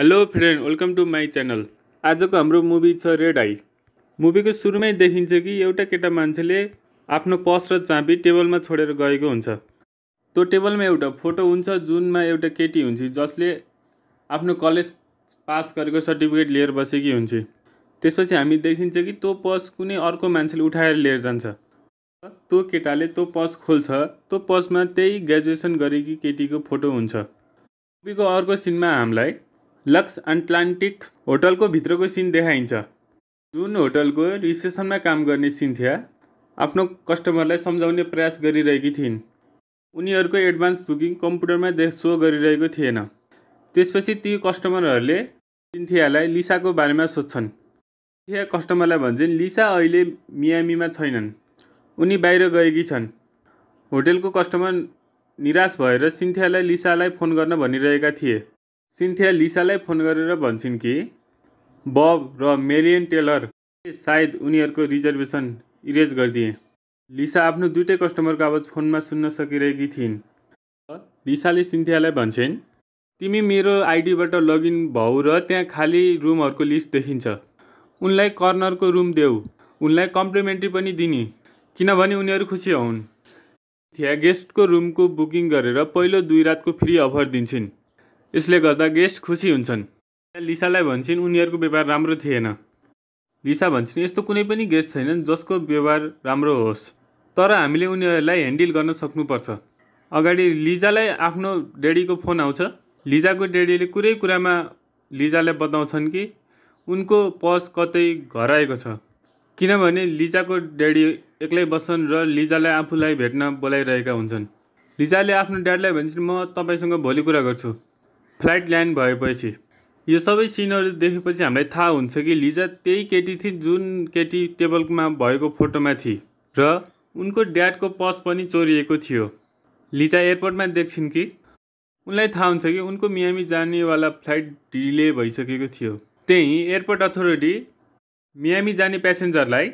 hello friend welcome to my channel आजको हाम्रो movie छ रेड आई मुभीको सुरुमै देखिन्छ कि एउटा केटा मान्छेले आफ्नो पर्स र चाँपी टेबलमा छोडेर गएको हुन्छ त्यो टेबलमा एउटा फोटो हुन्छ जुनमा एउटा केटी हुन्छ जसले आफ्नो कलेज पास गरेको सर्टिफिकेट लिएर बसेकी हुन्छ त्यसपछि हामी देखिन्छ कि त्यो पस कुनै अर्को मान्छेले उठाएर लिएर जान्छ त्यो केटाले त्यो पर्स खोल्छ त्यो पर्समा त्यही ग्रेजुएसन गरेकी केटीको फोटो हुन्छ मुभीको अर्को सिनमा हामीलाई लक्स अन्टलान्टिक होटलको भित्रको सिन देखाइन्छ जुन होटलको रिसेप्सनमा काम गर्ने सिन्थिया आफ्नो कस्टमरलाई सम्झाउने प्रयास गरिरहेकी थिइन् उनीहरूको एडभान्स बुकिङ कम्प्युटरमा दे सो गरिरहेको थिएन त्यसपछि ती कस्टमरहरूले सिन्थियालाई लिसाको बारेमा सोध्छन् सिन्थिया कस्टमरलाई भन्छन् लिसा अहिले मियामीमा छैनन् उनी बाहिर गएकी छन् होटेलको कस्टमर निराश भएर सिन्थियालाई लिसालाई फोन गर्न भनिरहेका थिए सिन्थिया लिसालाई फोन गरेर भन्छन् कि बब र मेरियन टेलर सायद उनीहरूको रिजर्भेसन इरेज गरिदिए लिसा आफ्नो दुइटै कस्टमरको आवाज फोनमा सुन्न सकिरहेकी थिइन् लिसाले सिन्थियालाई भन्छन् तिमी मेरो आइडीबाट लगइन भाउ र त्यहाँ खाली रुमहरूको लिस्ट देखिन्छ उनलाई कर्नरको रुम देऊ उनलाई कम्प्लिमेन्ट्री पनि दिने किनभने उनीहरू खुसी हुन् थिया गेस्टको रुमको बुकिङ गरेर पहिलो दुई रातको फ्री अफर दिन्छन् यसले गर्दा गेस्ट खुसी हुन्छन् लिसालाई भन्छन् उनीहरूको व्यवहार राम्रो थिएन लिसा भन्छन् यस्तो कुनै पनि गेस्ट छैनन् जसको व्यवहार राम्रो होस् तर हामीले उनीहरूलाई ह्यान्डल गर्न सक्नुपर्छ अगाडि लिजालाई आफ्नो ड्याडीको फोन आउँछ लिजाको ड्याडीले कुरै कुरामा लिजालाई बताउँछन् कि उनको पस कतै घराएको छ किनभने लिजाको ड्याडी एक्लै बस्छन् र लिजालाई आफूलाई भेट्न बोलाइरहेका हुन्छन् लिजाले आफ्नो ड्याडीलाई भन्छन् म तपाईँसँग भोलि कुरा गर्छु फ्लाइट ल्यान्ड भएपछि यो सबै सिनहरू देखेपछि हामीलाई थाहा हुन्छ कि लिजा त्यही केटी थिए जुन केटी टेबलमा भएको फोटोमा थिए र उनको ड्याडको पस पनि चोरिएको थियो लिजा एयरपोर्टमा देख्छिन् कि उनलाई थाहा हुन्छ कि उनको मियामी जानेवाला फ्लाइट डिले भइसकेको थियो त्यही एयरपोर्ट अथोरिटी मियामी जाने प्यासेन्जरलाई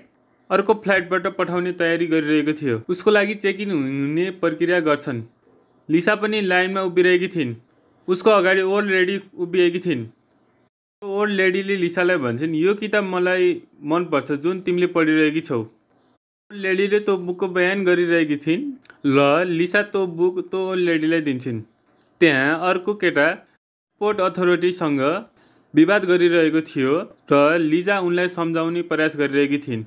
अर्को फ्लाइटबाट पठाउने तयारी गरिरहेको थियो उसको लागि चेक इन हुने प्रक्रिया गर्छन् लिसा पनि लाइनमा उभिरहेकी थिइन् उसको अगाडि ओल्ड लेडी उभिएकी थिइन् ओल्ड लेडीले लिसालाई भन्छन् यो किताब मलाई मनपर्छ जुन तिमीले पढिरहेकी छौ ओल्ड लेडीले तँ बुकको बयान गरिरहेकी थिइन् ल लिसा तँ बुक तँ ओल्ड लेडीलाई दिन्छन् त्यहाँ अर्को केटा पोर्ट अथोरिटीसँग विवाद गरिरहेको थियो र लिजा उनलाई सम्झाउने प्रयास गरिरहेकी थिइन्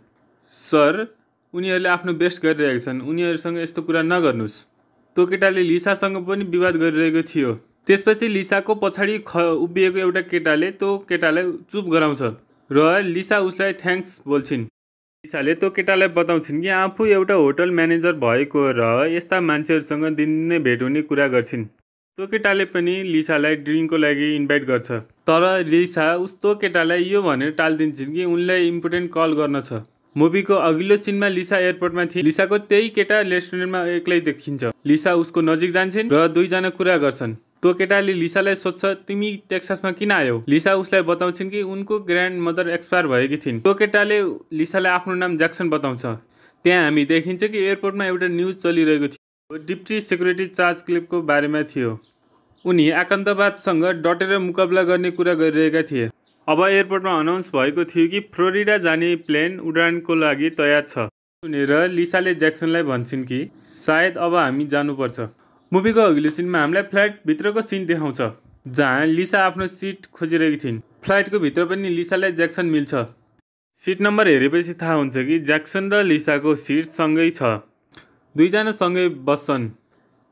सर उनीहरूले आफ्नो बेस्ट गरिरहेका छन् उनीहरूसँग यस्तो कुरा नगर्नुहोस् त्यो केटाले लिसासँग पनि विवाद गरिरहेको थियो त्यसपछि लिसाको पछाडि ख उभिएको एउटा केटाले त्यो केटालाई चुप गराउँछ र लिसा उसलाई थ्याङ्क्स बोल्छिन् लिसाले त्यो केटालाई बताउँछिन् कि आफू एउटा होटल म्यानेजर भएको र यस्ता मान्छेहरूसँग दिनदिनै भेट हुने कुरा गर्छिन् त्यो केटाले पनि लिसालाई ड्रिङ्कको लागि इन्भाइट गर्छ तर लिसा उस्तो केटालाई यो भनेर टालिदिन्छन् कि उनलाई इम्पोर्टेन्ट कल गर्न छ मुभीको अघिल्लो सिनमा लिसा एयरपोर्टमा थिए लिसाको त्यही केटा रेस्टुरेन्टमा एक्लै देखिन्छ लिसा उसको नजिक जान्छन् र दुईजना कुरा गर्छन् त्यो केटाले लिसालाई सोध्छ तिमी टेक्सासमा किन आयौ लिसा उसलाई बताउँछिन् कि उनको ग्रान्ड मदर एक्सपायर भएकी थिइन् त्यो केटाले लिसालाई आफ्नो नाम ज्याक्सन बताउँछ त्यहाँ हामी देखिन्छ कि एयरपोर्टमा एउटा न्युज चलिरहेको थियो डिप्टी सेक्युरिटी चार्ज क्लिपको बारेमा थियो उनी आकन्तवादसँग डटेर मुकाबला गर्ने कुरा गरिरहेका थिए अब एयरपोर्टमा अनाउन्स भएको थियो कि फ्लोरिडा जाने प्लेन उडानको लागि तयार छ सुनेर लिसाले ज्याक्सनलाई भन्छन् कि सायद अब हामी जानुपर्छ मुभीको अघिल्लो सिनमा हामीलाई फ्लाइटभित्रको सिन देखाउँछ जहाँ लिसा आफ्नो सिट खोजिरहेकी थिइन् फ्लाइटको भित्र पनि लिसालाई ज्याक्सन मिल्छ सिट नम्बर हेरेपछि थाहा हुन्छ कि ज्याक्सन र लिसाको सिट सँगै छ दुईजना सँगै बस्छन्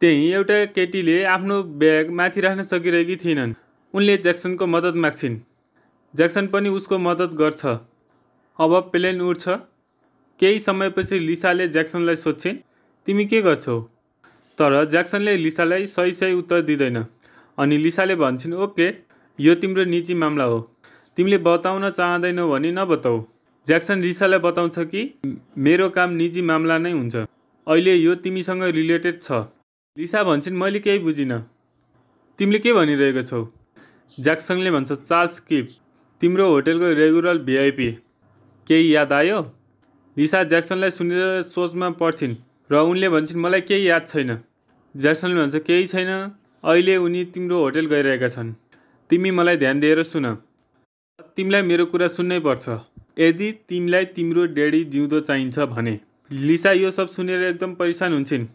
त्यहीँ एउटा केटीले आफ्नो ब्याग माथि राख्न सकिरहेकी थिएनन् उनले ज्याक्सनको मद्दत माग्छिन् ज्याक्सन पनि उसको मद्दत गर्छ अब प्लेन उड्छ केही समयपछि लिसाले ज्याक्सनलाई सोध्छिन् तिमी के गर्छौ तर ज्याक्सनले लिसालाई सही सही उत्तर दिँदैन अनि लिसाले भन्छन् ओके यो तिम्रो निजी मामला हो तिमीले बताउन चाहँदैनौ भने नबताऊ ज्याक्सन लिसालाई बताउँछ कि मेरो काम निजी मामला नै हुन्छ अहिले यो तिमीसँग रिलेटेड छ लिसा भन्छन् मैले केही बुझिनँ तिमीले के भनिरहेको छौ ज्याक्सनले भन्छ चार्ल्स किप तिम्रो होटेलको रेगुलर भिआइपी केही याद आयो लिसा ज्याक्सनलाई सुनेर सोचमा पर्छिन् र उनले भन्छन् मलाई केही याद छैन ज्यासनले भन्छ केही छैन अहिले उनी तिम्रो होटल गइरहेका छन् तिमी मलाई ध्यान दिएर सुन तिमीलाई मेरो कुरा सुन्नै पर्छ यदि तिमीलाई तिम्रो ड्याडी जिउँदो चाहिन्छ भने लिसा यो सब सुनेर एकदम परेसान हुन्छन्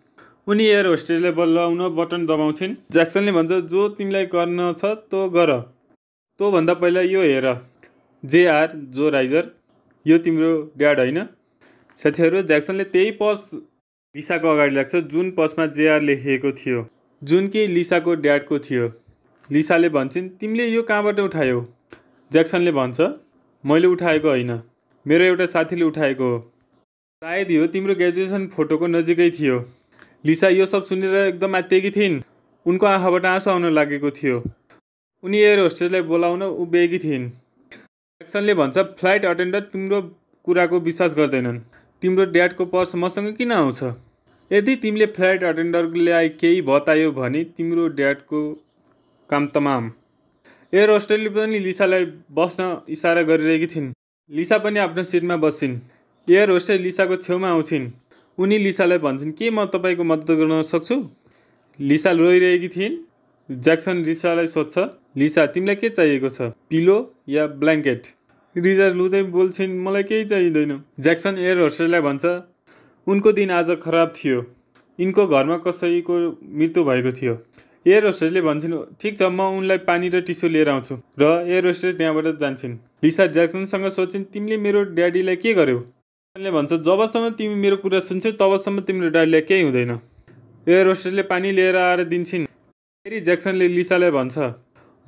उनी एयर होस्टेलले बल्ल आउन बटन दबाउँछिन् ज्याक्सनले भन्छ जो तिमीलाई गर्न छ तँ गर तँभन्दा पहिला यो हेर जेआर जो राइजर यो तिम्रो ड्याड होइन साथीहरू ज्याक्सनले त्यही पस लिसाको अगाडि लाग्छ जुन पसमा जेआर लेखिएको थियो जुन कि लिसाको ड्याडको थियो लिसाले भन्छन् तिमीले यो कहाँबाट उठायौ ज्याक्सनले भन्छ मैले उठाएको होइन मेरो एउटा साथीले उठाएको हो सायद यो तिम्रो ग्रेजुएसन फोटोको नजिकै थियो लिसा यो सब सुनेर एकदम आत्तेकी थिइन् उनको आँखाबाट आँसु आउन लागेको थियो उनी एयर होस्टेसलाई बोलाउन उभिएकी थिइन् ज्याक्सनले भन्छ फ्लाइट अटेन्डर तिम्रो कुराको विश्वास गर्दैनन् तिम्रो ड्याडको पर्स मसँग किन आउँछ यदि तिमीले फ्लाइट अटेन्डरलाई केही बतायो भने तिम्रो ड्याडको काम तमाम एयर होस्टेलले पनि लिसालाई बस्न इसारा गरिरहेकी थिइन् लिसा पनि आफ्नो सिटमा बस्छिन् एयर होस्टेल लिसाको छेउमा आउँछिन् उनी लिसालाई भन्छन् के म तपाईँको मद्दत गर्न सक्छु लिसा रोइरहेकी थिइन् ज्याक्सन लिसालाई सोध्छ लिसा तिमीलाई के चाहिएको छ पिलो या ब्ल्याङ्केट रिजार्ड लुँदै बोल्छिन् मलाई केही चाहिँदैन ज्याक्सन एयर होस्टेललाई भन्छ उनको दिन आज खराब थियो यिनको घरमा कसैको मृत्यु भएको थियो एयर होस्टेसले भन्छन् ठिक छ म उनलाई पानी र टिस्यु लिएर आउँछु र एयर होस्टेस त्यहाँबाट जान्छन् लिसा ज्याक्सनसँग सोध्छन् तिमीले मेरो ड्याडीलाई के गर्यौ उनले भन्छ जबसम्म तिमी मेरो कुरा सुन्छौ तबसम्म तिम्रो ड्याडीलाई केही हुँदैन एयर होस्टेसले पानी लिएर आएर दिन्छन् फेरि ज्याक्सनले लिसालाई भन्छ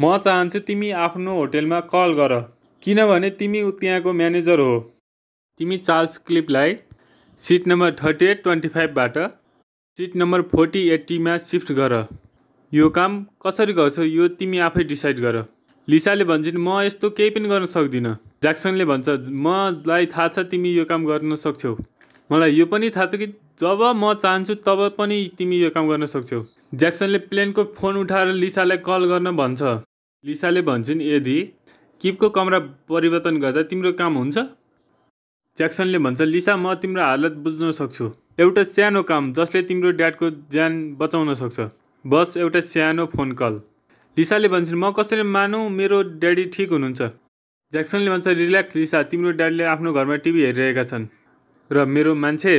म चाहन्छु तिमी आफ्नो होटेलमा कल गर किनभने तिमी त्यहाँको म्यानेजर हो तिमी चार्ल्स क्लिपलाई seat number thirty eight twenty फाइभबाट सिट नम्बर फोर्टी एट्टीमा सिफ्ट गर यो काम कसरी गर्छौ यो तिमी आफै डिसाइड गर लिसाले भन्छन् म यस्तो केही पनि गर्न सक्दिनँ ज्याक्सनले भन्छ मलाई थाहा छ तिमी यो काम गर्न सक्छौ मलाई यो पनि थाहा छ कि जब म चाहन्छु तब पनि तिमी यो काम गर्न सक्छौ ज्याक्सनले प्लेनको फोन उठाएर लिसालाई कल गर्न भन्छ लिसाले भन्छन् यदि किपको कमरा परिवर्तन गर्दा तिम्रो काम हुन्छ ज्याक्सनले भन्छ लिसा म तिम्रो हालत बुझ्न सक्छु एउटा सानो काम जसले तिम्रो ड्याडको ज्यान बचाउन सक्छ बस एउटा सानो फोन कल लिसाले भन्छ म कसरी मानौँ मेरो ड्याडी ठिक हुनुहुन्छ ज्याक्सनले भन्छ रिल्याक्स लिसा तिम्रो ड्याडीले आफ्नो घरमा टिभी हेरिरहेका छन् र मेरो मान्छे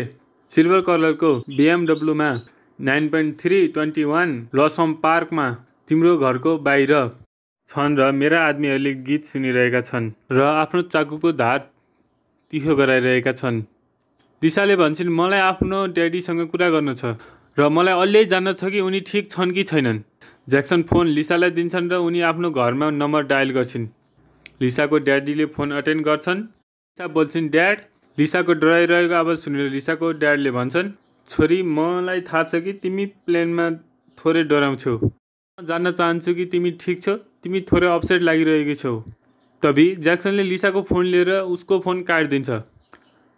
सिल्भर कलरको बिएमडब्लुमा nine point three twenty one लसम पार्कमा तिम्रो घरको बाहिर छन् र मेरा आदमीहरूले गीत सुनिरहेका छन् र आफ्नो चाकुको धार तिखो गराइरहेका छन् दिशाले भन्छन् मलाई आफ्नो ड्याडीसँग कुरा गर्नु छ र मलाई अलिअलि जान्न छ कि उनी ठिक छन् कि छैनन् ज्याक्सन फोन लिसालाई दिन्छन् र उनी आफ्नो घरमा नम्बर डायल गर्छिन् लिसाको ड्याडीले फोन अटेन्ड गर्छन् लिसा बोल्छन् ड्याड लिसाको डराइरहेको आवाज सुनेर लिसाको ड्याडले भन्छन् छोरी मलाई थाहा छ कि तिमी प्लेनमा थोरै डराउँछौ जान्न चाहन्छु कि तिमी ठिक छौ तिमी थोरै अपसेट लागिरहेकी छौ तभी ज्याक्सनले लिसाको फोन लिएर उसको फोन काटिदिन्छ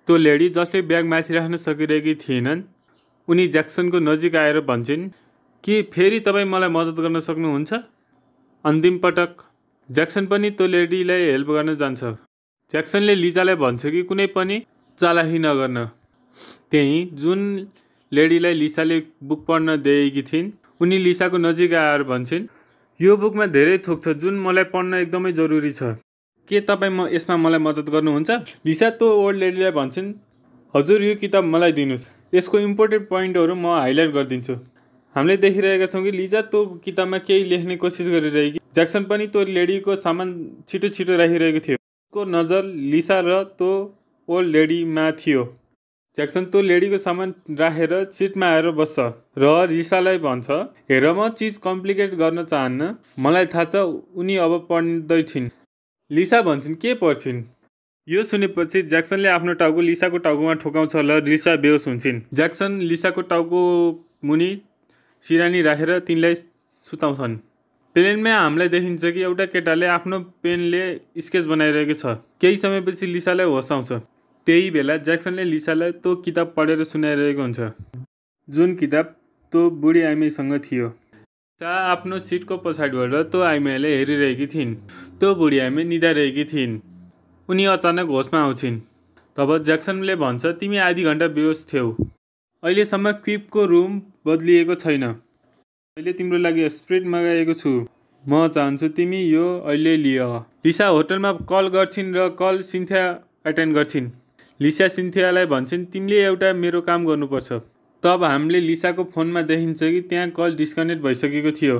त्यो लेडी जसले ब्याग माथि राख्न सकिरहेकी थिएनन् उनी ज्याक्सनको नजिक आएर भन्छन् कि फेरि तपाईँ मलाई मद्दत गर्न सक्नुहुन्छ अन्तिम पटक ज्याक्सन पनि त्यो लेडीलाई हेल्प गर्न जान्छ ज्याक्सनले लिजालाई भन्छ कि कुनै पनि चालाही नगर्न त्यहीँ जुन लेडीलाई लिसाले बुक पढ्न दिएकी थिइन् उनी लिसाको नजिक आएर भन्छन् यो बुकमा धेरै थोक छ जुन मलाई पढ्न एकदमै जरुरी छ के तपाईँ म यसमा मलाई मद्दत गर्नुहुन्छ लिसा तो ओल्ड लेडीलाई भन्छन् हजुर यो किताब मलाई दिनुहोस् यसको इम्पोर्टेन्ट पोइन्टहरू म हाइलाइट गरिदिन्छु हामीले देखिरहेका छौँ कि लिजा तो किताबमा केही लेख्ने कोसिस गरिरहेकी ज्याक्सन पनि तो लेडीको सामान छिटो छिटो राखिरहेको थियो उसको नजर लिसा र तो ओल्ड लेडीमा थियो ज्याक्सन तँ लेडीको सामान राखेर सिटमा आएर बस्छ र रिसालाई भन्छ हेर म चिज कम्प्लिकेट गर्न चाहन्न मलाई थाहा छ उनी अब पढ्दै छिन् लिसा भन्छन् के पढ्छिन् यो सुनेपछि ज्याक्सनले आफ्नो टाउको लिसाको टाउकोमा ठोकाउँछ र लिसा बेहोस हुन्छन् ज्याक्सन लिसाको टाउको मुनि सिरानी राखेर रा तिनलाई सुताउँछन् प्लेनमा हामीलाई देखिन्छ कि एउटा केटाले आफ्नो पेनले स्केच बनाइरहेको छ केही समयपछि लिसालाई होस आउँछ त्यही बेला ज्याक्सनले लिसालाई त्यो किताब पढेर सुनाइरहेको हुन्छ जुन किताब त्यो बुढी आइमाईसँग थियो सा आफ्नो सिटको पछाडिबाट त्यो आइमाईलाई हेरिरहेकी थिइन् त्यो बुढी आइमाई निधाइरहेकी थिइन् उनी अचानक होसमा आउँछिन् तब ज्याक्सनले भन्छ तिमी आधी घन्टा बेहोस थियौ अहिलेसम्म क्विपको रुम बदलिएको छैन अहिले तिम्रो लागि स्प्रिट मगाएको छु म चाहन्छु तिमी यो अहिले लिय लिसा होटलमा कल गर्छिन् र कल सिन्थ्या एटेन्ड गर्छिन् लिसा सिन्थियालाई भन्छन् तिमीले एउटा मेरो काम गर्नुपर्छ तब हामीले लिसाको फोनमा देखिन्छ कि त्यहाँ कल डिस्कनेक्ट भइसकेको थियो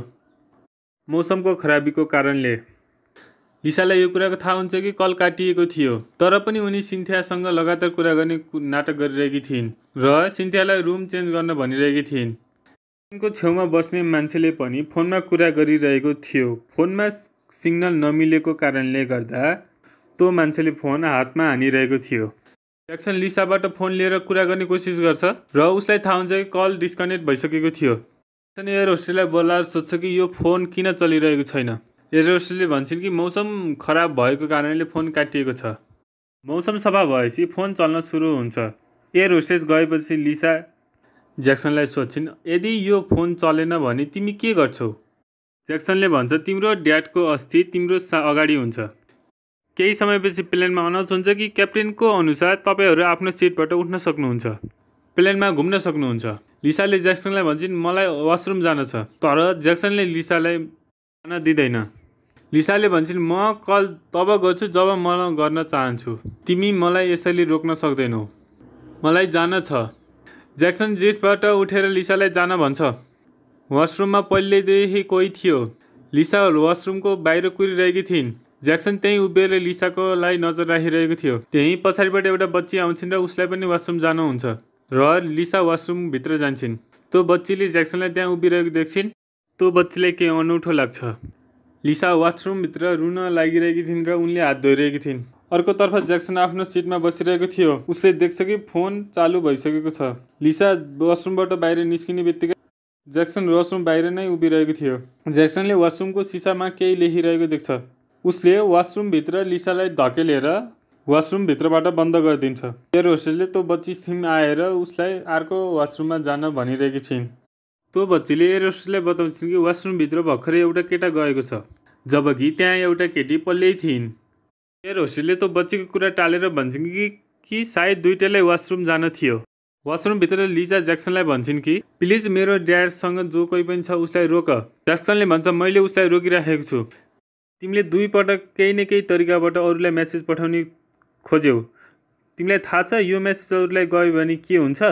मौसमको खराबीको कारणले लिसालाई यो कुराको थाहा हुन्छ कि कल काटिएको थियो तर पनि उनी सिन्थियासँग लगातार कुरा गर्ने नाटक गरिरहेकी थिइन् र सिन्थियालाई रुम चेन्ज गर्न भनिरहेकी थिइन् उनको छेउमा बस्ने मान्छेले पनि फोनमा कुरा गरिरहेको थियो फोनमा सिग्नल नमिलेको कारणले गर्दा त्यो मान्छेले फोन हातमा हानिरहेको थियो ज्याक्सन लिसाबाट फोन लिएर कुरा गर्ने कोसिस गर्छ र उसलाई थाहा हुन्छ कि कल डिस्कनेक्ट भइसकेको थियो ज्याक्सन एयर होस्टेललाई बोलाएर सोध्छ कि यो फोन किन चलिरहेको छैन एयर होस्टेलले भन्छन् कि मौसम खराब भएको कारणले फोन काटिएको छ मौसम सफा भएपछि फोन चल्न सुरु हुन्छ एयर होस्टेस गएपछि लिसा ज्याक्सनलाई सोध्छिन् यदि यो फोन चलेन भने तिमी के गर्छौ ज्याक्सनले भन्छ तिम्रो ड्याडको अस्थि तिम्रो सा अगाडि हुन्छ केही समयपछि प्लेनमा अनाउन्स हुन्छ कि क्याप्टेनको अनुसार तपाईँहरू आफ्नो सिटबाट उठ्न सक्नुहुन्छ प्लेनमा घुम्न सक्नुहुन्छ लिसाले ज्याक्सनलाई भन्छन् मलाई वासरुम जान छ तर ज्याक्सनले लिसालाई जान दिँदैन लिसाले भन्छन् म कल तब गर्छु जब म गर्न चाहन्छु तिमी मलाई यसरी रोक्न सक्दैनौ मलाई जान छ ज्याक्सन जिटबाट उठेर लिसालाई जान भन्छ वासरुममा पहिल्यैदेखि कोही थियो लिसा वासरुमको बाहिर कुरिरहेकी थिइन् ज्याक्सन त्यहीँ उभिएर लिसाको लागि नजर राखिरहेको थियो त्यहीँ पछाडिबाट एउटा बच्ची आउँछिन् र उसलाई पनि वासरुम जानुहुन्छ र लिसा वासरुमभित्र जान्छन् त्यो बच्चीले ज्याक्सनलाई त्यहाँ उभिरहेको देख्छिन् त्यो बच्चीलाई केही अनौठो लाग्छ लिसा वासरुमभित्र रुन लागिरहेकी थिइन् र उनले हात धोइरहेकी थिइन् अर्कोतर्फ ज्याक्सन आफ्नो सिटमा बसिरहेको थियो उसले देख्छ कि फोन चालु भइसकेको छ लिसा वासरुमबाट बाहिर निस्किने बित्तिकै ज्याक्सन वासरुम बाहिर नै उभिरहेको थियो ज्याक्सनले वासरुमको सिसामा केही लेखिरहेको देख्छ उसले वासरुमभित्र लिसालाई धकेलेर वासरुमभित्रबाट बन्द गरिदिन्छ एयर होस्टेसले त्यो बच्चीसिम आएर उसलाई अर्को वासरुममा जान भनिरहेकी छिन् त्यो बच्चीले एयर होस्टेसलाई बताउँछिन् कि वासरुमभित्र भर्खरै एउटा केटा गएको छ जबकि त्यहाँ एउटा केटी पल्लै थिइन् एयर होस्टेसले त्यो बच्चीको कुरा टालेर भन्छन् कि कि सायद दुइटालाई वासरुम जान थियो वासरुमभित्र लिजा ज्याक्सनलाई भन्छन् कि प्लिज मेरो ड्याडसँग जो कोही पनि छ उसलाई रोक ज्याक्सनले भन्छ मैले उसलाई रोकिराखेको छु तिमीले दुई पटक केही न केही तरिकाबाट अरूलाई म्यासेज पठाउने खोज्यौ तिमीलाई थाहा छ यो म्यासेज अरूलाई गयो भने के हुन्छ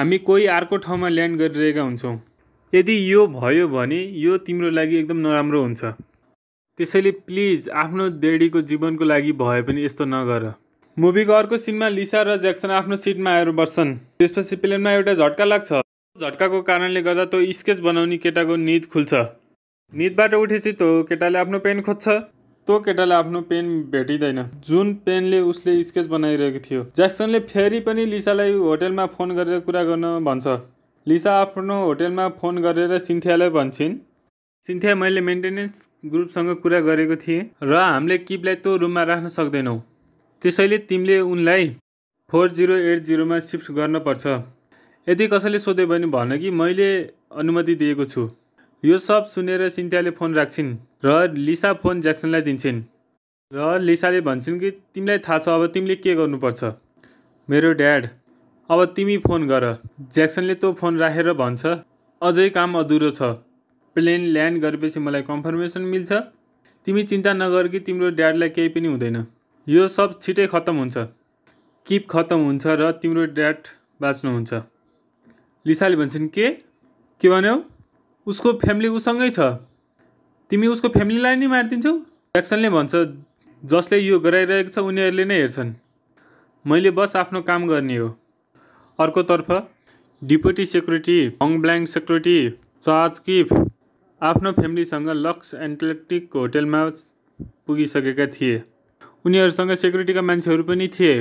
हामी कोही अर्को ठाउँमा ल्यान्ड गरिरहेका हुन्छौँ यदि यो भयो भने यो तिम्रो लागि एकदम नराम्रो हुन्छ त्यसैले प्लिज आफ्नो डेडीको जीवनको लागि भए पनि यस्तो नगर मुभीको अर्को सिनमा लिसा र ज्याक्सन आफ्नो सिटमा आएर बस्छन् त्यसपछि प्लेनमा एउटा झट्का लाग्छ झट्काको कारणले गर्दा त्यो स्केच बनाउने केटाको निद खुल्छ निदबाट उठेपछि त्यो केटाले आफ्नो पेन खोज्छ त्यो केटाले आफ्नो पेन भेटिँदैन जुन पेनले उसले स्केच बनाइरहेको थियो ज्याक्सनले फेरि पनि लिसालाई होटेलमा फोन गरेर कुरा गर्न भन्छ लिसा आफ्नो होटेलमा फोन गरेर सिन्थियालाई भन्छन् सिन्थिया मैले मेन्टेनेन्स ग्रुपसँग कुरा गरेको थिएँ र हामीले किपलाई त्यो रुममा राख्न सक्दैनौँ त्यसैले तिमीले उनलाई फोर जिरो एट जिरोमा सिफ्ट गर्नुपर्छ यदि कसैले सोध्यो भने भन कि मैले अनुमति दिएको छु यो सब सुनेर सिन्थियाले फोन राख्छिन् र लिसा फोन ज्याक्सनलाई दिन्छन् र लिसाले भन्छन् कि तिमीलाई थाहा छ अब तिमीले के गर्नुपर्छ मेरो ड्याड अब तिमी फोन गर ज्याक्सनले तँ फोन राखेर भन्छ अझै काम अधुरो छ प्लेन ल्यान्ड गरेपछि मलाई कन्फर्मेसन मिल्छ तिमी चिन्ता नगर कि तिम्रो ड्याडलाई केही पनि हुँदैन यो सब छिटै खत्तम हुन्छ किप खत्तम हुन्छ र तिम्रो ड्याड बाँच्नुहुन्छ लिसाले भन्छन् के के भन्यो उसको फ्यामिली उसँगै छ तिमी उसको फ्यामिलीलाई नै मारिदिन्छौ ज्याक्सनले भन्छ जसले यो गराइरहेको छ उनीहरूले नै हेर्छन् मैले बस आफ्नो काम गर्ने हो अर्कोतर्फ डिपुटी सेक्रेटरी हङ ब्ल्याङ्क सेक्रेटरी चार्ज किफ आफ्नो फ्यामिलीसँग लक्स एन्टलेक्टिक होटेलमा पुगिसकेका थिए उनीहरूसँग सेक्युरिटीका मान्छेहरू पनि थिए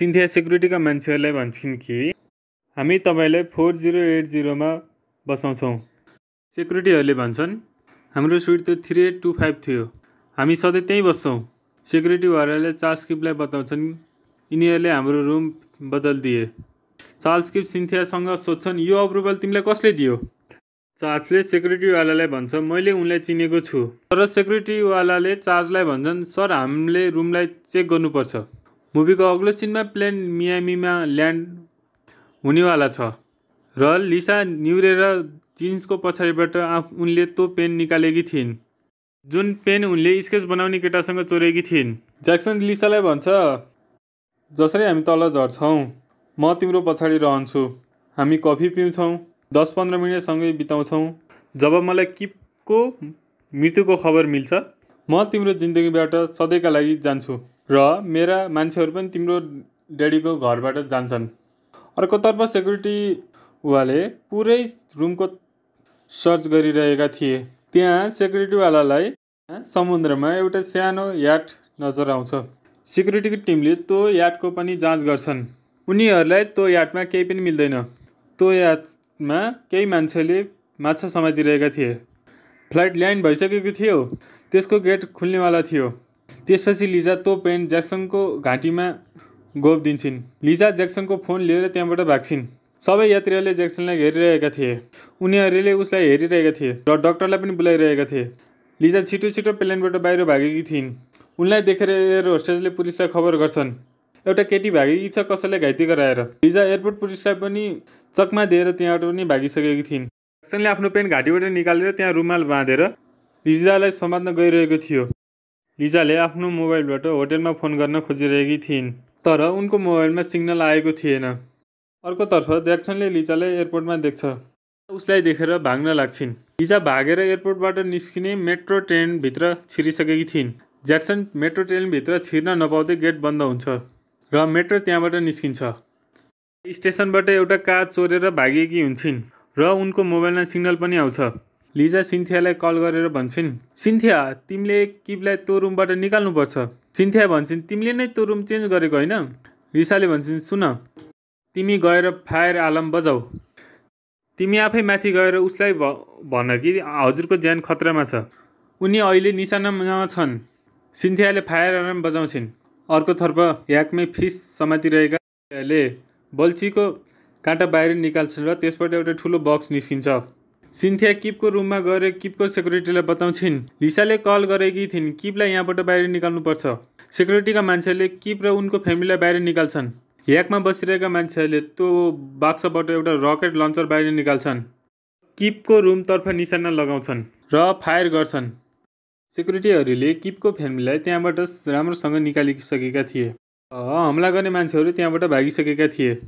सिन्थिया सेक्युरिटीका मान्छेहरूलाई भन्छन् कि हामी तपाईँलाई फोर जिरो एट जिरोमा बसाउँछौँ सेक्युरिटीहरूले भन्छन् हाम्रो सुइट त थ्री एट टू फाइभ थियो हामी सधैँ त्यहीँ बस्छौँ सेक्युरिटीहरूले चार्ल्स किपलाई बताउँछन् यिनीहरूले हाम्रो रुम बदल दिए चार्ल्स किप सिन्थियासँग सोध्छन् यो अप्रुभल तिमीलाई कसले दियो चार्ल्सले सेक्युरिटीवालालाई भन्छ मैले उनलाई चिनेको छु तर सेक्युरिटीवालाले चार्ल्सलाई भन्छन् सर हामीले रुमलाई चेक गर्नुपर्छ मुभीको अग्लो सिनमा प्लेन मियामीमा ल्यान्ड हुनेवाला छ र लिसा निहुरेर जिन्सको पछाडिबाट आफ उनले त्यो पेन निकालेकी थिइन् जुन पेन उनले स्केच बनाउने केटासँग चोरेकी थिइन् ज्याक्सन लिसालाई भन्छ जसरी हामी तल झर्छौँ म तिम्रो पछाडि रहन्छु हामी कफी पिउँछौँ दस पन्ध्र मिनटसँगै बिताउँछौँ जब मलाई किपको मृत्युको खबर मिल्छ म तिम्रो जिन्दगीबाट सधैँका लागि जान्छु र मेरा मान्छेहरू पनि तिम्रो ड्याडीको घरबाट जान्छन् अर्कोतर्फ सेक्युरिटी वाले पुरै रुमको सर्च गरिरहेका थिए त्यहाँ सेक्युरिटीवालालाई समुद्रमा एउटा सानो याट नजर आउँछ सिक्युरिटीको टिमले त्यो याटको पनि जाँच गर्छन् उनीहरूलाई त्यो याटमा केही पनि मिल्दैन त्यो याटमा केही मान्छेले माछा समातिरहेका थिए फ्लाइट ल्यान्ड भइसकेको थियो त्यसको गेट खुल्नेवाला थियो त्यसपछि लिजा तो पेन ज्याक्सनको घाँटीमा गोप दिन्छन् लिजा ज्याक्सनको फोन लिएर त्यहाँबाट भाग्छिन् सबै यात्रीहरूले ज्याक्सनलाई हेरिरहेका थिए उनीहरूले उसलाई हेरिरहेका थिए र डक्टरलाई पनि बोलाइरहेका थिए लिजा छिटो छिटो प्लेनबाट बाहिर भागेकी थिइन् उनलाई देखेर एयर होस्टेजले पुलिसलाई खबर गर्छन् एउटा केटी भागेकी छ कसैलाई घाइते गराएर लिजा एयरपोर्ट पुलिसलाई पनि चकमा दिएर त्यहाँबाट पनि भागिसकेकी थिइन् ज्याक्सनले आफ्नो पेन घाँटीबाट निकालेर त्यहाँ रुमाल बाँधेर लिजालाई समात्न गइरहेको थियो लिजाले आफ्नो मोबाइलबाट होटेलमा फोन गर्न खोजिरहेकी थिइन् तर उनको मोबाइलमा सिग्नल आएको थिएन अर्कोतर्फ ज्याक्सनले लिचालाई एयरपोर्टमा देख्छ उसलाई देखेर भाग्न लाग्छिन् लिजा भागेर एयरपोर्टबाट निस्किने मेट्रो ट्रेनभित्र छिरिसकेकी थिइन् ज्याक्सन मेट्रो ट्रेनभित्र छिर्न नपाउँदै गेट बन्द हुन्छ र मेट्रो त्यहाँबाट निस्किन्छ स्टेसनबाट एउटा कार चोरेर भागेकी हुन्छन् र उनको मोबाइलमा सिग्नल पनि आउँछ लिजा सिन्थियालाई कल गरेर भन्छन् सिन्थिया तिमीले किबलाई तो रुमबाट निकाल्नुपर्छ सिन्थिया भन्छन् तिमीले नै तो रुम चेन्ज गरेको होइन रिसाले भन्छन् सुन तिमी गएर फायर आलम बजाऊ तिमी आफै माथि गएर उसलाई भन कि हजुरको ज्यान खतरामा छ उनी अहिले निशानामा छन् सिन्थियाले फायर आलम बजाउँछिन् अर्कोतर्फ याकमै फिस समातिरहेकाले बल्छीको काँटा बाहिर निकाल्छन् र त्यसबाट एउटा ठुलो बक्स निस्किन्छ सिन्थिया किपको रुममा गएर किपको सेक्युरिटीलाई बताउँछिन् लिसाले कल गरेकी थिइन् किपलाई यहाँबाट बाहिर निकाल्नुपर्छ सेक्युरिटीका मान्छेले किप र उनको फ्यामिलीलाई बाहिर निकाल्छन् ह्याकमा बसिरहेका मान्छेहरूले त्यो बाक्सबाट एउटा रकेट लन्चर बाहिर निकाल्छन् किपको रुमतर्फ निशाना लगाउँछन् र फायर गर्छन् सेक्युरिटीहरूले किपको फ्यामिलीलाई त्यहाँबाट राम्रोसँग निकालिसकेका थिए हमला गर्ने मान्छेहरू त्यहाँबाट भागिसकेका थिए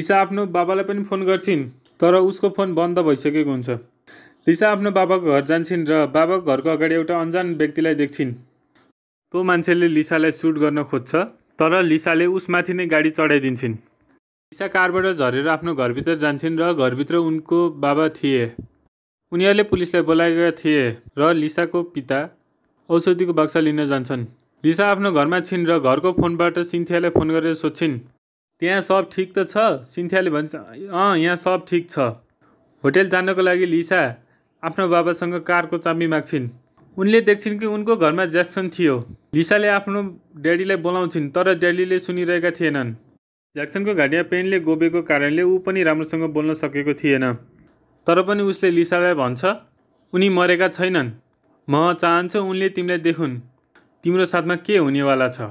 लिसा आफ्नो बाबालाई पनि फोन गर्छिन् तर उसको फोन बन्द भइसकेको हुन्छ लिसा आफ्नो बाबाको घर जान्छन् र बाबाको घरको अगाडि एउटा अन्जान व्यक्तिलाई देख्छिन् त्यो मान्छेले लिसालाई सुट गर्न खोज्छ तर लिसाले उसमाथि नै गाडी चढाइदिन्छन् लिसा कारबाट झरेर आफ्नो घरभित्र जान्छन् र घरभित्र उनको बाबा थिए उनीहरूले पुलिसलाई बोलाएका थिए र लिसाको पिता औषधिको बक्सा लिन जान्छन् लिसा आफ्नो घरमा छिन् र घरको फोनबाट सिन्थियालाई फोन गरेर सोध्छिन् त्यहाँ सब ठिक त छ सिन्थियाले भन्छ अँ यहाँ सब ठिक छ होटेल जानको लागि लिसा आफ्नो बाबासँग कारको चाबी माग्छिन् उनले देख्छिन् कि उनको घरमा ज्याक्सन थियो लिसाले आफ्नो ड्याडीलाई बोलाउँछिन् तर ड्याडीले सुनिरहेका थिएनन् ज्याक्सनको घाँटिया पेनले गोबेको कारणले ऊ पनि राम्रोसँग बोल्न सकेको थिएन तर पनि उसले लिसालाई भन्छ उनी मरेका छैनन् म चाहन्छु उनले तिमीलाई देखुन् तिम्रो साथमा के हुनेवाला छ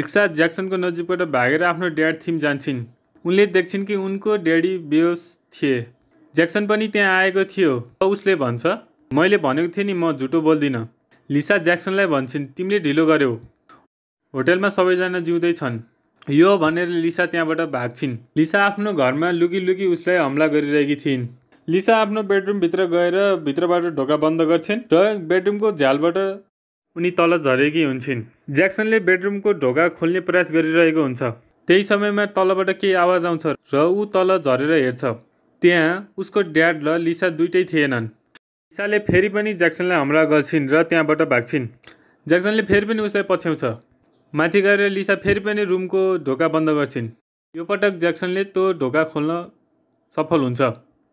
लिक्सा ज्याक्सनको नजिकबाट भागेर आफ्नो ड्याड थिम जान्छन् उनले देख्छिन् कि उनको ड्याडी बेहोस थिए ज्याक्सन पनि त्यहाँ आएको थियो उसले भन्छ मैले भनेको थिएँ नि म झुटो बोल्दिनँ लिसा ज्याक्सनलाई भन्छन् तिमीले ढिलो गर्यौ होटेलमा सबैजना जिउँदैछन् यो भनेर लिसा त्यहाँबाट भाग्छिन् लिसा आफ्नो घरमा लुकी लुकी उसलाई हमला गरिरहेकी थिइन् लिसा आफ्नो बेडरुमभित्र गएर भित्रबाट ढोका बन्द गर्छिन् र बेडरुमको झ्यालबाट उनी तल झरेकी हुन्छन् ज्याक्सनले बेडरुमको ढोका खोल्ने प्रयास गरिरहेको हुन्छ त्यही समयमा तलबाट केही आवाज आउँछ र ऊ तल झरेर हेर्छ त्यहाँ उसको ड्याड र लिसा दुइटै थिएनन् इसाले फेरि पनि ज्याक्सनलाई हमला गर्छिन् र त्यहाँबाट भाग्छिन् ज्याक्सनले फेरि पनि उसलाई पछ्याउँछ माथि गएर लिसा फेरि पनि रुमको ढोका बन्द गर्छिन् यो पटक ज्याक्सनले त्यो ढोका खोल्न सफल हुन्छ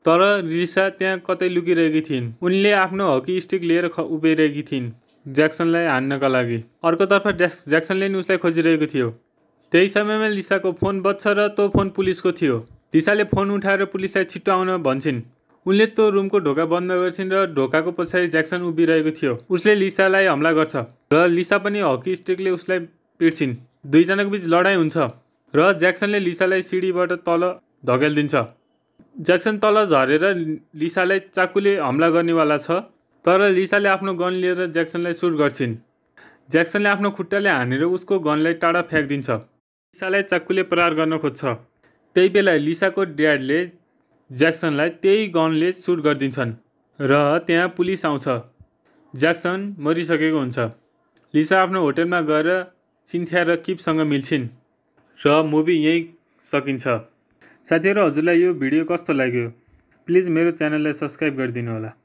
तर लिसा त्यहाँ कतै लुकिरहेकी थिइन् उनले आफ्नो हकी स्टिक लिएर ख उभिरहेकी थिइन् ज्याक्सनलाई हान्नका लागि अर्कोतर्फ ज्याक्स ज्याक्सनले नि उसलाई खोजिरहेको थियो त्यही समयमा लिसाको फोन बच्छ र त्यो फोन पुलिसको थियो लिसाले फोन उठाएर पुलिसलाई छिट्टो आउन भन्छन् उनले त्यो रुमको ढोका बन्द गर्छिन् र ढोकाको पछाडि ज्याक्सन उभिरहेको थियो उसले लिसालाई हमला गर्छ र लिसा पनि हकी स्टिकले उसलाई पिट्छिन् दुईजनाको बिच लडाइँ हुन्छ र ज्याक्सनले लिसालाई सिडीबाट तल धकेलिदिन्छ ज्याक्सन तल झरेर लिसालाई चाकुले हमला गर्नेवाला छ तर लिसाले आफ्नो गन लिएर ज्याक्सनलाई सुट गर्छिन् ज्याक्सनले आफ्नो खुट्टाले हानेर उसको गनलाई टाढा फ्याँकिदिन्छ लिसालाई चाकुले प्रहार गर्न खोज्छ त्यही बेला लिसाको ड्याडले ज्याक्सनलाई त्यही गनले सुट गरिदिन्छन् र त्यहाँ पुलिस आउँछ ज्याक्सन मरिसकेको हुन्छ लिसा आफ्नो होटलमा गएर सिन्थ्या र किपसँग मिल्छिन् र मुभी यहीँ सकिन्छ साथीहरू हजुरलाई यो भिडियो कस्तो लाग्यो प्लिज मेरो च्यानललाई सब्सक्राइब गरिदिनु होला